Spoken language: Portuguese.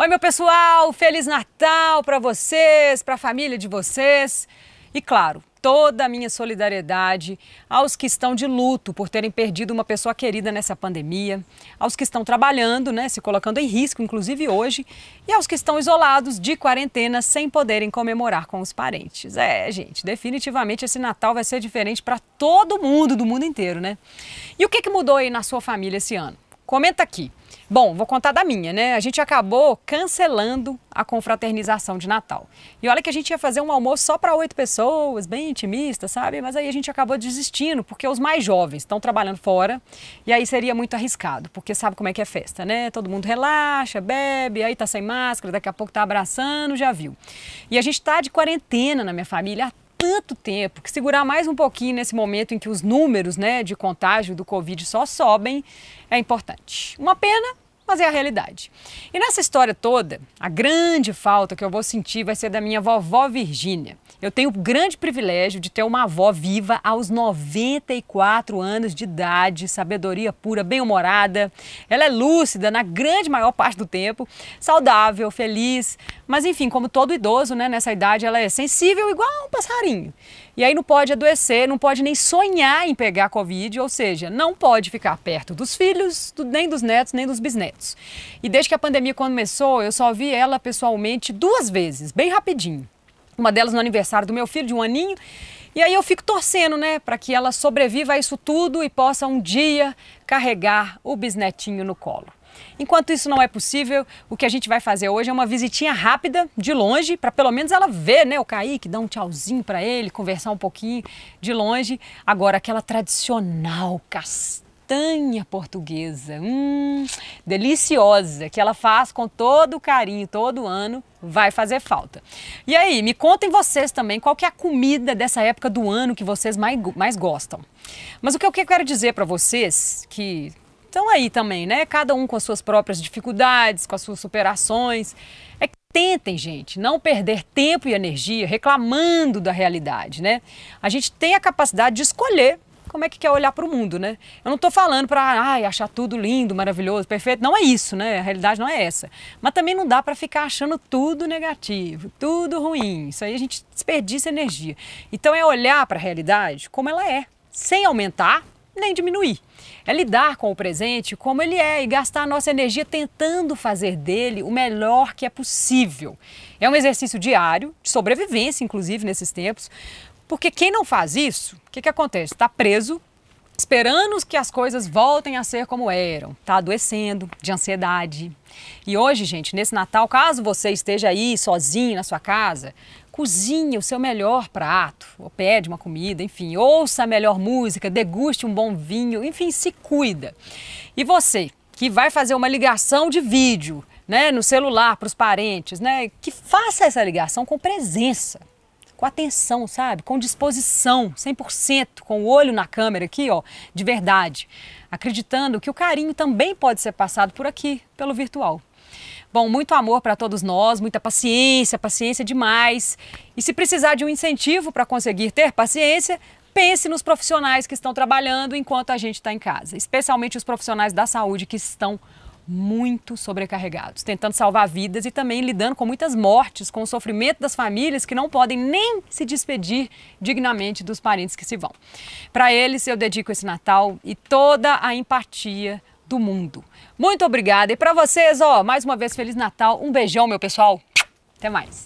Oi, meu pessoal! Feliz Natal para vocês, para a família de vocês. E claro, toda a minha solidariedade aos que estão de luto por terem perdido uma pessoa querida nessa pandemia, aos que estão trabalhando, né, se colocando em risco, inclusive hoje, e aos que estão isolados de quarentena sem poderem comemorar com os parentes. É, gente, definitivamente esse Natal vai ser diferente para todo mundo do mundo inteiro, né? E o que, que mudou aí na sua família esse ano? Comenta aqui. Bom, vou contar da minha, né? A gente acabou cancelando a confraternização de Natal. E olha que a gente ia fazer um almoço só para oito pessoas, bem intimista, sabe? Mas aí a gente acabou desistindo, porque os mais jovens estão trabalhando fora e aí seria muito arriscado, porque sabe como é que é festa, né? Todo mundo relaxa, bebe, aí tá sem máscara, daqui a pouco tá abraçando, já viu. E a gente tá de quarentena na minha família tanto tempo que segurar mais um pouquinho nesse momento em que os números né, de contágio do Covid só sobem é importante. Uma pena, mas é a realidade. E nessa história toda, a grande falta que eu vou sentir vai ser da minha vovó Virgínia. Eu tenho o grande privilégio de ter uma avó viva aos 94 anos de idade, sabedoria pura, bem-humorada. Ela é lúcida na grande maior parte do tempo, saudável, feliz, mas enfim, como todo idoso, né, nessa idade ela é sensível igual um passarinho. E aí não pode adoecer, não pode nem sonhar em pegar Covid, ou seja, não pode ficar perto dos filhos, nem dos netos, nem dos bisnetos. E desde que a pandemia começou, eu só vi ela pessoalmente duas vezes, bem rapidinho. Uma delas no aniversário do meu filho, de um aninho. E aí eu fico torcendo, né, para que ela sobreviva a isso tudo e possa um dia carregar o bisnetinho no colo. Enquanto isso não é possível, o que a gente vai fazer hoje é uma visitinha rápida, de longe, para pelo menos ela ver, né, o Kaique, dar um tchauzinho para ele, conversar um pouquinho de longe. Agora, aquela tradicional castanha portuguesa, hum, deliciosa, que ela faz com todo carinho, todo ano, vai fazer falta. E aí, me contem vocês também qual que é a comida dessa época do ano que vocês mais, mais gostam. Mas o que eu quero dizer para vocês, que estão aí também, né? Cada um com as suas próprias dificuldades, com as suas superações. É que tentem, gente, não perder tempo e energia reclamando da realidade, né? A gente tem a capacidade de escolher como é que quer olhar para o mundo, né? Eu não estou falando para achar tudo lindo, maravilhoso, perfeito. Não é isso, né? A realidade não é essa. Mas também não dá para ficar achando tudo negativo, tudo ruim. Isso aí a gente desperdiça energia. Então é olhar para a realidade como ela é, sem aumentar nem diminuir. É lidar com o presente como ele é e gastar a nossa energia tentando fazer dele o melhor que é possível. É um exercício diário, de sobrevivência, inclusive, nesses tempos, porque quem não faz isso, o que, que acontece? Está preso esperando que as coisas voltem a ser como eram. está adoecendo de ansiedade. E hoje, gente, nesse Natal, caso você esteja aí sozinho na sua casa, cozinhe o seu melhor prato, ou pede uma comida, enfim, ouça a melhor música, deguste um bom vinho, enfim, se cuida. E você, que vai fazer uma ligação de vídeo, né, no celular para os parentes, né, que faça essa ligação com presença, com atenção, sabe? Com disposição, 100%, com o olho na câmera aqui, ó, de verdade, acreditando que o carinho também pode ser passado por aqui, pelo virtual. Bom, muito amor para todos nós, muita paciência, paciência demais. E se precisar de um incentivo para conseguir ter paciência, pense nos profissionais que estão trabalhando enquanto a gente está em casa, especialmente os profissionais da saúde que estão muito sobrecarregados, tentando salvar vidas e também lidando com muitas mortes, com o sofrimento das famílias que não podem nem se despedir dignamente dos parentes que se vão. Para eles, eu dedico esse Natal e toda a empatia do mundo. Muito obrigada e para vocês, ó, mais uma vez feliz Natal, um beijão meu pessoal. Até mais.